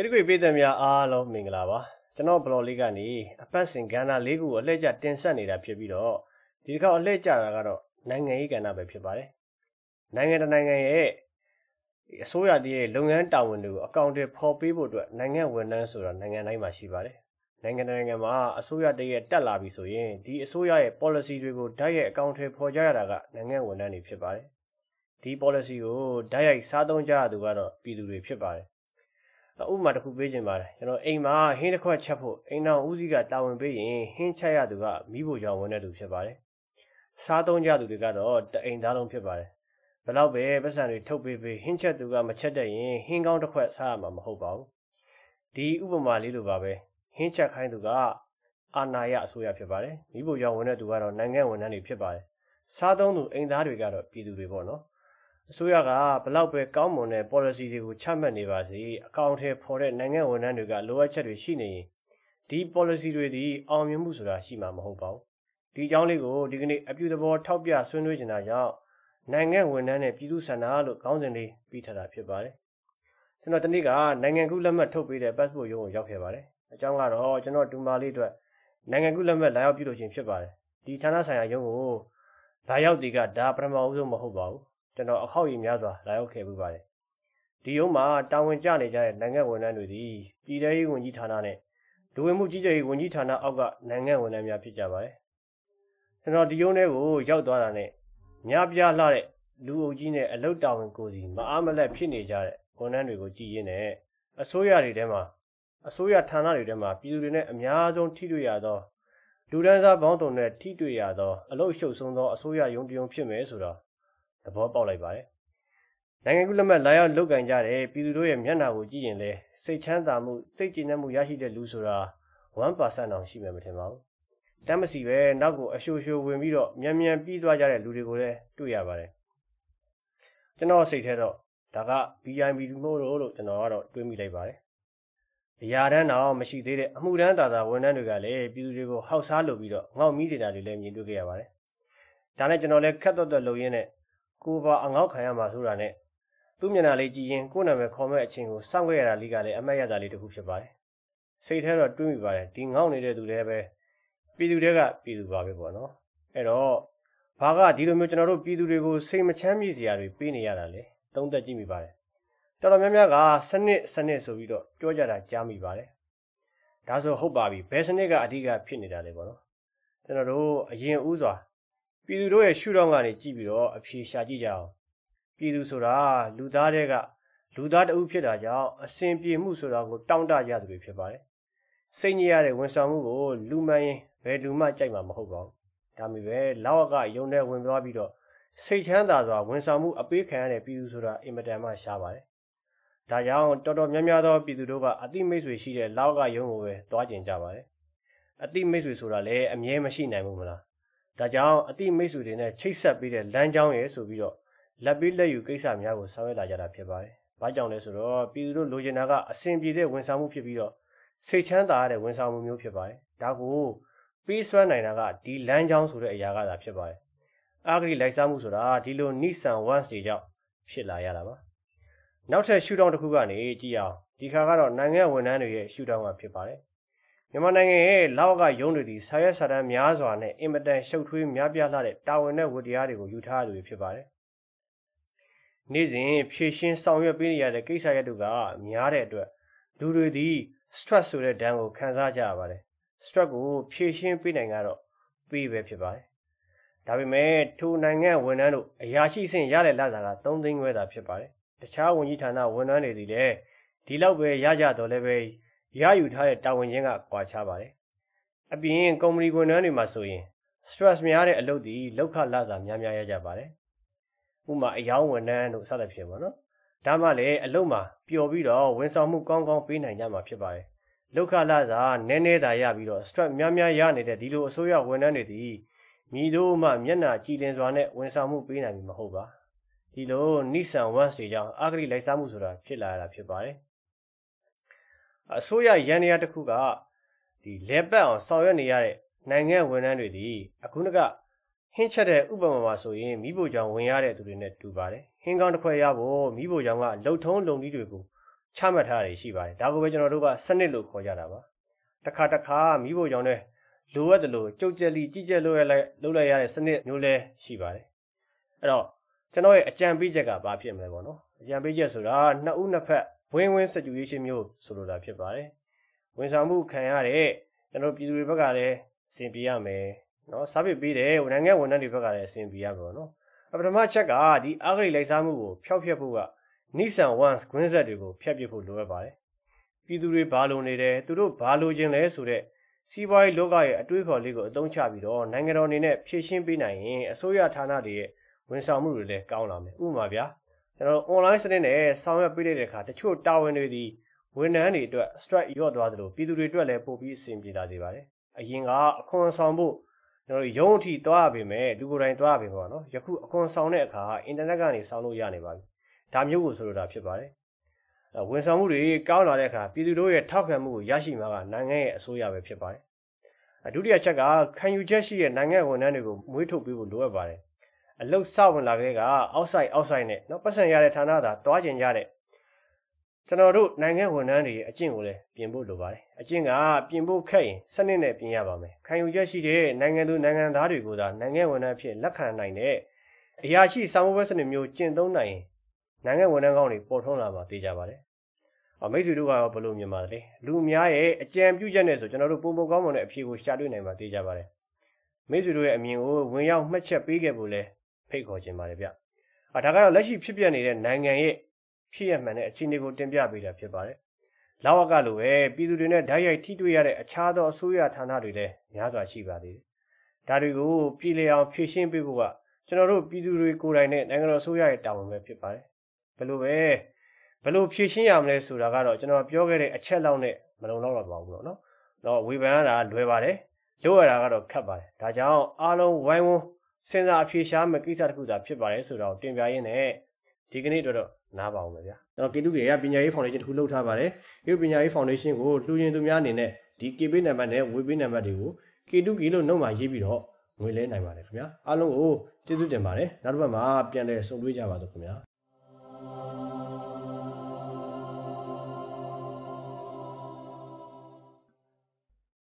ကဲဒီကွေပေးသက်များအားလုံးမင်္ဂလာပါကျွန်တော်ဘလော့လေးကနေအပတ်စဉ်ကဏ္ဍ၄ခုအလှည့်ကျတင်ဆက်နေတာဖြစ်ပြီးတော့ဒီတစ်ခါအလှည့်ကျတာကတော့နိုင်ငံရေးကဏ္ဍပဲဖြစ်ပါတယ်နိုင်ငံတနိုင်ငံရဲ့အစိုးရတည်းရဲ့လုပ်ငန်းတာဝန်တွေကိုအကောင့်တွေဖော်ပေးဖို့အတွက်နိုင်ငံဝန်ထမ်းဆိုတာနိုင်ငံတိုင်းမှာရှိပါတယ်နိုင်ငံနိုင်ငံမှာအစိုးရတည်းရဲ့တက်လာပြီဆိုရင်ဒီအစိုးရရဲ့ policy တွေကိုဓာတ်ရိုက်အကောင့်တွေဖော်ကြရတာကနိုင်ငံဝန်ထမ်းတွေဖြစ်ပါတယ်ဒီ policy ကိုဓာတ်ရိုက် စားသုံးကြရသူကတော့ပြည်သူတွေဖြစ်ပါတယ်ဥပမာတစ်ခုပေးခြင်းပါတယ်ကျွန်တော်အိမ်မှာဟင်းတစ်ခွက်ချက်ဖို့အိမ်တော်ဦးစီးကတာဝန်ပေးရင်ဟင်းချက်ရသူကမိဖို့ကြောင့်ဝင်တဲ့သူဖြစ်ပါတယ်စားသုံးကြသူတွေကတော့တအိမ်သားလုံးဖြစ်ပါတယ်ဘလောက်ပဲပတ်စံတွေထုတ်ပေးပေးဟင်းချက်သူကမချက်တတ်ရင်ဟင်းကောင်းတစ်ခွက်စားရမှာမဟုတ်ပါဘူးဒီဥပမာလေးလိုပါပဲဟင်းချက်ခိုင်းသူကအာနာယအစိုးရဖြစ်ပါတယ်မိဖို့ကြောင့်ဝင်တဲ့သူကတော့နိုင်ငံဝန်ထမ်းတွေဖြစ်ပါတယ်စားသုံးသူအိမ်သားတွေကတော့ပြည်သူတွေပေါ့နော်အစိုးရကဘလောက်ပဲကောင်းမွန်တဲ့ policy တွေကိုချမှတ်နေပါစေအကောင့်ထဲပေါ်တဲ့နိုင်ငံဝန်ထမ်းတွေကလိုအပ်ချက်တွေရှိနေရင်ဒီ policy တွေဒီအောင်မြင်မှုဆိုတာရှိမှာမဟုတ်ပါဘူးဒီအကြောင်းလေးကိုဒီကနေ့အပြုသဘောထောက်ပြဆွေးနွေးချင်တာကြောင့်နိုင်ငံဝန်ထမ်းနဲ့ပြည်သူဆန္ဒလို့ခေါင်းစဉ်လေးပြီးထတာဖြစ်ပါတယ်ကျွန်တော်ဒီနေ့ကနိုင်ငံကူးလက်မှတ်ထုတ်ပေးတဲ့ passport ရုံးကိုရောက်ခဲ့ပါတယ်အကြောင်းကတော့ကျွန်တော်ဒူမာလေးအတွက်နိုင်ငံကူးလက်မှတ်လာရောက်ပြုလုပ်ခြင်းဖြစ်ပါတယ်ဒီဌာနဆိုင်ရာရုံးကိုလာရောက်ဒီကဒါပထမအဦးဆုံးမဟုတ်ပါဘူးကျွန်တော်အခောက်ကြီးများစွာလာရောက်ခဲ့ပူပါတယ်ဒီရုံးမှာတာဝန်ကျနေကြတဲ့နိုင်ငံဝန်ထမ်းတွေသည်ပြည်ထရေးဝန်ကြီးဌာနနဲ့လူဝင်မှုကြီးကြပ်ရေးဝန်ကြီးဌာနအောက်ကနိုင်ငံဝန်ထမ်းများဖြစ်ကြပါတယ်ကျွန်တော်ဒီရုံးထဲကိုရောက်သွားတာနဲ့ညပြလှတဲ့လူအုပ်ကြီးနဲ့အလုတ်တာဝန်ကိုစီမအားမလတ်ဖြစ်နေကြတဲ့ဝန်ထမ်းတွေကိုကြည်ရင်းနဲ့အစိုးရတွေထဲမှာအစိုးရဌာနတွေထဲမှာပြည်သူတွေနဲ့အများဆုံးထိတွေ့ရသောလူဒန်းစားပေါင်းတုံနဲ့ထိတွေ့ရသောအလုတ်ရှုပ်ဆုံးသောအစိုးရရုံးတရုံဖြစ်မယ်ဆိုတော့သဘောပေါက်လိုက်ပါတယ်။နိုင်ငံကူးလက်မှတ်လာရောက်လုတ်ကင်ကြတဲ့ပြည်သူတို့ရဲ့မျက်နှာကိုကြည့်ရင်လဲစိတ်ချမ်းသာမှုစိတ်ကျေနပ်မှုရရှိတဲ့လူဆိုတာ1%တောင်ရှိမယ်မထင်ပါဘူး။တမ်းမစီပဲနောက်ကိုအရှိုးရှိုးဝင်ပြီးတော့မြန်မြန်ပြီးသွားကြတဲ့လူတွေကိုလည်းတွေ့ရပါတယ်။ကျွန်တော်စိတ်ထဲတော့ဒါက BIB မို့လို့ကျွန်တော်ကတော့တွေးမိလိုက်ပါတယ်။အရာတန်းတော့မရှိသေးတဲ့အမှုတန်းသာသာဝန်ထမ်းတွေကလည်းပြည်သူတွေကိုဟောက်စားလုပ်ပြီးတော့ငေါက်မီးတင်တာတွေလည်းမြင်တွေ့ခဲ့ရပါတယ်။ဒါနဲ့ကျွန်တော်လည်းခက်တော့တော့လုံရင်းနဲ့ကိုပါအငေါက်ခံရမှာဆိုတာနဲ့သူ့မျက်နှာလေးကြည့်ရင်ကိုနာမည်ခေါ်မဲ့အချင်းကိုစောင့်ခဲ့ရတာလေးကလည်းအမတ်ရတာလေးတစ်ခုဖြစ်ပါတယ်။စိတ်ထဲတော့တွေးမိပါတယ်ဒီငေါက်နေတဲ့သူတွေပဲပြည်သူတွေကပြည်သူပါပဲပေါ့နော်။အဲ့တော့ဘာကဒီလိုမျိုးကျွန်တော်တို့ပြည်သူတွေကိုစိတ်မချမ်းမြေ့စရာတွေပေးနေရတာလေသုံးသက်ကြည့်မိပါတယ်။တော်တော်များများကစနစ်စနစ်ဆိုပြီးတော့ပြောကြတာကြားမိပါတယ်။ဒါဆိုဟုတ်ပါပြီဘယ်စနစ်ကအဓိကဖြစ်နေတာလဲပေါ့နော်။ကျွန်တော်တို့အရင်ဦးစွာပြည်သူတို့ရဲ့ရှုထောင့်ကနေကြည့်ပြီးတော့အဖြေရှာကြည့်ကြအောင်ပြည်သူဆိုတာလူသားတွေကလူသားတအုပ်ဖြစ်တာကြောင့်အစဉ်ပြေမှုဆိုတာကိုတောင့်တရသူတွေဖြစ်ပါတယ်စိတ်ညစ်ရတဲ့ဝန်ဆောင်မှုကိုလူမှန်ရင်ဘယ်သူမှကြိုက်မှာမဟုတ်ပါဘူးဒါမှပဲလောက်အကယုံတဲ့ဝင်သွားပြီးတော့စိတ်ချမ်းသာစွာဝန်ဆောင်မှုအပေးခံရတဲ့ပြည်သူဆိုတာအင်မတန်မှရှားပါတယ်ဒါကြောင့်တော်တော်များများသောပြည်သူတို့ကအတိမိတ်ဆွေရှိတဲ့လောက်ကယုံကိုပဲသွားကျင်ကြပါတယ်။အတိမိတ်ဆွေဆိုတာလည်းအမြဲမရှိနိုင်ဘူးမလားဒါကြောင့်အတိမိတ်ဆွေတွေနဲ့ချိတ်ဆက်ပြီးတဲ့လမ်းကြောင်းရယ်ဆိုပြီးတော့လက်ပြီးလက်ယူကိစ္စများကိုဆောင်ရွက်လာကြတာဖြစ်ပါတယ်။ဘာကြောင့်လဲဆိုတော့ပြည်သူတို့လိုချင်တာကအဆင်ပြေတဲ့ဝန်ဆောင်မှုဖြစ်ပြီးတော့စိတ်ချမ်းသာရတဲ့ဝန်ဆောင်မှုမျိုးဖြစ်ပါတယ်။ဒါကိုပေးစွမ်းနိုင်တာကဒီလမ်းကြောင်းဆိုတဲ့အရာကသာဖြစ်ပါတယ်။အာဂရီလိုက်စားမှုဆိုတာဒီလို Nissan Once တွေကြောင့်ဖြစ်လာရတာပါ။နောက်ထပ်ရှူတောင်းတစ်ခုကနေကြည့်အောင်ဒီခါကတော့နိုင်ငံဝန်ထမ်းတွေရဲ့ရှူတောင်းကဖြစ်ပါတယ်မြန်မာနိုင်ငံရဲ့လောက်ကယုံတွေဒီဆာရက်ဆာတန်းများစွာနဲ့အင်မတန်ရှုပ်ထွေးများပြားလာတဲ့တာဝန်နဲ့ဝတ္တရားတွေကိုယူထားရသူတွေဖြစ်ပါတယ်။နေ့စဉ်ဖြည့်ရှင်းဆောင်ရွက်ပေးနေရတဲ့ကိစ္စရပ်တွေကများတဲ့အတွက်လူတွေဒီ stress ဆိုတဲ့ဒဏ်ကို ခံစားကြရပါတယ်။ stress ကိုဖြည့်ရှင်းပေးနိုင်ကတော့ပေးပဲဖြစ်ပါတယ်။ဒါပေမဲ့ထိုနိုင်ငံဝန်ထမ်းတို့အရာရှိဆင့်ရတဲ့လစာက3သိန်းခွဲသာဖြစ်ပါတယ်။တခြားဝန်ကြီးဌာနဝန်ထမ်းတွေဒီလည်းဒီလောက်ပဲရကြတော့လည်းပဲရယူထားတဲ့တာဝန်ချင်းကကွာခြားပါတယ်။အပြင်ကုမ္ပဏီဝန်ထမ်းတွေမှာဆိုရင် stress များတဲ့အလုပ်တွေလောက်ခလစာများများရကြပါတယ်။ဥမာအယောင်းဝန်ထမ်းတို့စသဖြင့်ပေါ့နော်။ဒါမှလည်းအလုပ်မှာပျော်ပြီးတော့ဝန်ဆောင်မှုကောင်းကောင်းပေးနိုင်ကြမှာဖြစ်ပါတယ်။လောက်ခလစာနည်းနည်းသာရပြီးတော့ stress များများရနေတဲ့ဒီလိုအစိုးရဝန်ထမ်းတွေဒီမိတို့မှမျက်နှာကြည်လင်စွာနဲ့ဝန်ဆောင်မှုပေးနိုင်မှာမဟုတ်ပါ။ဒီလိုနိဆန်ဝက်စ်တွေကြောင့်အာဂရိလိုက်စားမှုဆိုတာဖြစ်လာတာဖြစ်ပါတယ်။အစိုးရရန်နေရာတစ်ခုကဒီလဲပတ်အောင်ဆောင်ရွက်နေရတဲ့နိုင်ငံဝန်ထမ်းတွေဒီအခုနကဟင်းချက်တဲ့ဥပမာမှာဆိုရင်မိဖို့ကြောင့်ဝင်ရတဲ့သူတွေနဲ့တူပါတယ်ဟင်းကောင်းတစ်ခွက်ရဖို့မိဖို့ကြောင့်ကလုံထုံးလုံကြီးတွေကိုချမှတ်ထားတာရှိပါတယ်ဒါကိုပဲကျွန်တော်တို့ကစနစ်လို့ခေါ်ကြတာပါတစ်ခါတစ်ခါမိဖို့ကြောင့်လည်းလိုအပ်တယ်လို့ကြုတ်ကြက်လီကြည်ကြက်လို့ရလိုက်လုပ်လိုက်ရတဲ့စနစ်မျိုးလဲရှိပါတယ်အဲ့တော့ကျွန်တော်ရဲ့အကြံပေးချက်ကဘာဖြစ်မလဲပေါ့နော်အကြံပေးချက်ဆိုတာနှစ်ဦးနှစ်ဖက် Win Win Situation မျိုးဆိုလိုတာဖြစ်ပါတယ်။ဝန်ဆောင်မှုခံရတဲ့ကျွန်တော်ပြည်သူတွေဘက်ကလည်းအဆင်ပြေရမယ်။နော်စာပေပေးတယ်နိုင်ငံဝန်ထမ်းတွေဘက်ကလည်းအဆင်ပြေရမှာပေါ့နော်။ပထမချက်ကဒီအဂရိလိုက်စားမှုကိုဖျောက်ဖျက်ဖို့က Nissan Once ကွင်းဆက်တွေကိုဖျက်ပစ်ဖို့လိုအပ်ပါတယ်။ပြည်သူတွေဘာလိုနေတယ်သူတို့ဘာလိုချင်လဲဆိုတဲ့စီးပွားရေးလောကရဲ့အတွေးခေါ်လေးကိုအသုံးချပြီးတော့နိုင်ငံတော်အနေနဲ့ဖြည့်ရှင်းပေးနိုင်ရင်အစိုးရဌာနတွေရဲ့ဝန်ဆောင်မှုတွေလည်းကောင်းလာမယ်။ဥပမာဗျာကျွန်တော် online စနစ်နဲ့ဆောင်ရွက်ပေးလိုက်တဲ့အခါတချို့တာဝန်တွေဒီဝန်ထမ်းတွေအတွက် strike ရော့သွားသလိုပြည်သူတွေအတွက်လည်းပိုပြီးအဆင်ပြေလာစေပါတယ်။အရင်ကအခွန်ဆောင်ဖို့ကျွန်တော်ရုံးအထိသွားရပေမဲ့လူကိုယ်တိုင်သွားရပေပေါ့နော်။ယခုအခွန်ဆောင်တဲ့အခါအင်တာနက်ကနေဆောင်လို့ရနေပါပြီ။ဒါမျိုးကိုဆိုလိုတာဖြစ်ပါတယ်။ဝန်ဆောင်မှုတွေကောင်းလာတဲ့အခါပြည်သူတို့ရဲ့ထောက်ခံမှုကိုရရှိမှာကနိုင်ငံရဲ့အစိုးရပဲဖြစ်ပါတယ်။ဒုတိယချက်ကခံယူချက်ရှိတဲ့နိုင်ငံဝန်ထမ်းတွေကိုမွေးထုတ်ပေးဖို့လိုအပ်ပါတယ်အလုတ်စဝင်လာခဲ့က outside outside နဲ့เนาะပတ်စံရတဲ့ဌာနသာတွားကျင်ကြတဲ့ကျွန်တော်တို့နိုင်ငံဝန်ထမ်းတွေအကျင့်ကိုလည်းပြင်ဖို့လိုပါတယ်အကျင့်ကပြင်ဖို့ခက်ရင်စနစ်နဲ့ပြင်ရပါမယ်ခံယူချက်ရှိတဲ့နိုင်ငံသူနိုင်ငံသားတွေကိုသာနိုင်ငံဝန်ထမ်းဖြစ်လက်ခံနိုင်တဲ့အရာရှိစာမေးပွဲစနစ်မျိုးကျင့်သုံးနိုင်ရင်နိုင်ငံဝန်ထမ်းကောင်းတွေပေါ်ထွန်းလာမှာသိကြပါတယ်အမိတ်ဆွေတို့ကတော့ဘယ်လိုမြင်ပါသလဲလူအများရဲ့အကြံပြုချက်နဲ့ဆိုကျွန်တော်တို့ပုံပုံကောင်းမွန်တဲ့အဖြေကိုရှာတွေ့နိုင်မှာသိကြပါတယ်မိတ်ဆွေတို့ရဲ့အမြင်ကိုဝင်ရောက်မှတ်ချက်ပေးခဲ့ဖို့လဲဖိတ်ခေါ်ခြင်းပါတယ်ဗျ။အာဒါကတော့လက်ရှိဖြစ်ပျက်နေတဲ့နိုင်ငံရဲ့ဖြစ်ရမှန်တဲ့အခြေအနေကိုတင်ပြပေးတာဖြစ်ပါတယ်။လောက်ဝကလိုပဲပြည်သူတွေနဲ့ဓာတ်ရိုက်ထိတွေ့ရတဲ့အခြားသောအစိုးရဌာနတွေလည်းများစွာရှိပါသေးတယ်။ဒါတွေကိုပြည်လျောင်ဖြည့်ရှင်းပေးဖို့ကကျွန်တော်တို့ပြည်သူတွေကိုယ်တိုင်နဲ့နိုင်ငံတော်အစိုးရရဲ့တာဝန်ပဲဖြစ်ပါတယ်။ဘလို့ပဲဘလို့ဖြည့်ရှင်းရမလဲဆိုတာကတော့ကျွန်တော်ပြောခဲ့တဲ့အချက်လောက်နဲ့မလုံလောက်တော့ပါဘူးเนาะ။တော့ဝေဖန်ရတာလွယ်ပါတယ်။လုပ်ရတာကတော့ခက်ပါတယ်။ဒါကြောင့်အားလုံးဝိုင်းဝန်းစဉ်းစားအဖြေရှာမယ့်ကိစ္စတစ်ခုသာဖြစ်ပါတယ်ဆိုတော့တင်ပြရင်းနဲ့ဒီကနေ့တော့နားပါအောင်ပဲဗျာကျွန်တော်ကေတုကေကပညာရေးဖောင်ဒေးရှင်းတစ်ခုလုပ်ထားပါတယ်ဒီပညာရေးဖောင်ဒေးရှင်းကိုလှူရင်သူများအနေနဲ့ဒီ KB နံပါတ်နဲ့ WB နံပါတ်တွေကိုကေတုကေလို့နှုတ်မှာရေးပြီးတော့ငွေလဲနိုင်ပါတယ်ခင်ဗျာအားလုံးကိုကျေးဇူးတင်ပါတယ်နောက်တစ်ပတ်မှာပြန်လည်ဆုံတွေ့ကြပါစို့ခင်ဗျာ